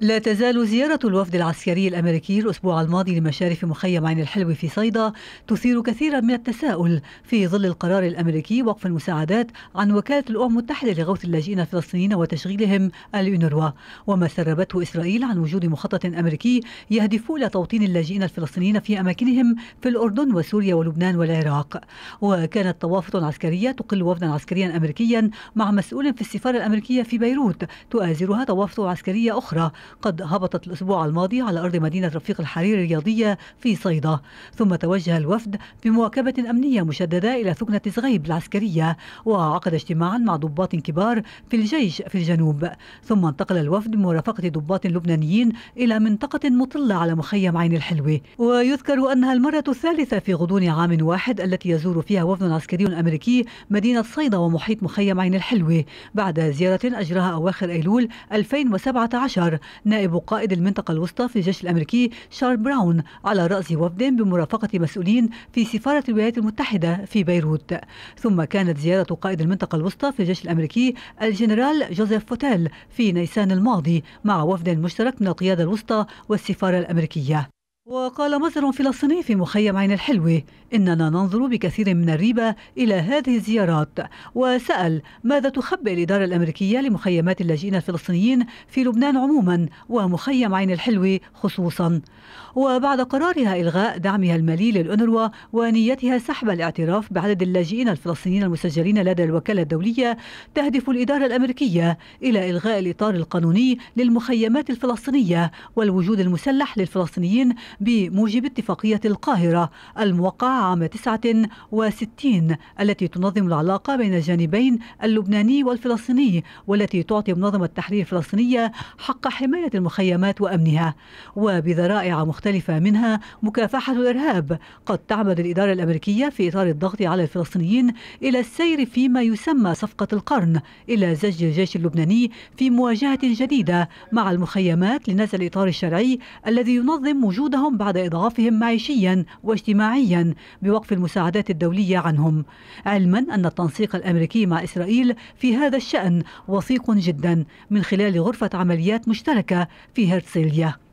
لا تزال زيارة الوفد العسكري الأمريكي الأسبوع الماضي لمشارف مخيم عين الحلو في صيدا تثير كثيرا من التساؤل في ظل القرار الأمريكي وقف المساعدات عن وكالة الأمم المتحدة لغوث اللاجئين الفلسطينيين وتشغيلهم اليونروا وما سربته إسرائيل عن وجود مخطط أمريكي يهدف إلى توطين اللاجئين الفلسطينيين في أماكنهم في الأردن وسوريا ولبنان والعراق وكانت توافط عسكرية تقل وفدا عسكريا أمريكيا مع مسؤول في السفارة الأمريكية في بيروت تؤازرها توافط عسكرية أخرى قد هبطت الأسبوع الماضي على أرض مدينة رفيق الحرير الرياضية في صيدا ثم توجه الوفد بمواكبة أمنية مشددة إلى ثكنة صغيب العسكرية وعقد اجتماعا مع ضباط كبار في الجيش في الجنوب ثم انتقل الوفد بمرافقة ضباط لبنانيين إلى منطقة مطلة على مخيم عين الحلوة ويذكر أنها المرة الثالثة في غضون عام واحد التي يزور فيها وفد عسكري أمريكي مدينة صيدا ومحيط مخيم عين الحلوة بعد زيارة أجراها أواخر أيلول 2017 نائب قائد المنطقة الوسطى في الجيش الأمريكي شارل براون على رأس وفد بمرافقة مسؤولين في سفارة الولايات المتحدة في بيروت ثم كانت زيارة قائد المنطقة الوسطى في الجيش الأمريكي الجنرال جوزيف فوتيل في نيسان الماضي مع وفد مشترك من القيادة الوسطى والسفارة الأمريكية وقال مصدر فلسطيني في مخيم عين الحلوة إننا ننظر بكثير من الريبة إلى هذه الزيارات وسأل ماذا تخبئ الإدارة الأمريكية لمخيمات اللاجئين الفلسطينيين في لبنان عموما ومخيم عين الحلوة خصوصا وبعد قرارها إلغاء دعمها المالي للأنروا ونيتها سحب الاعتراف بعدد اللاجئين الفلسطينيين المسجلين لدى الوكالة الدولية تهدف الإدارة الأمريكية إلى إلغاء الإطار القانوني للمخيمات الفلسطينية والوجود المسلح للفلسطينيين بموجب اتفاقية القاهرة الموقعة عام 69 التي تنظم العلاقة بين الجانبين اللبناني والفلسطيني والتي تعطي منظمة التحرير الفلسطينية حق حماية المخيمات وأمنها وبذرائع مختلفة منها مكافحة الإرهاب قد تعمد الإدارة الأمريكية في إطار الضغط على الفلسطينيين إلى السير فيما يسمى صفقة القرن إلى زج الجيش اللبناني في مواجهة جديدة مع المخيمات لنزع الإطار الشرعي الذي ينظم وجودهم منعهم بعد إضعافهم معيشيا واجتماعيا بوقف المساعدات الدولية عنهم علما أن التنسيق الأمريكي مع إسرائيل في هذا الشأن وثيق جدا من خلال غرفة عمليات مشتركة في هرتسيليا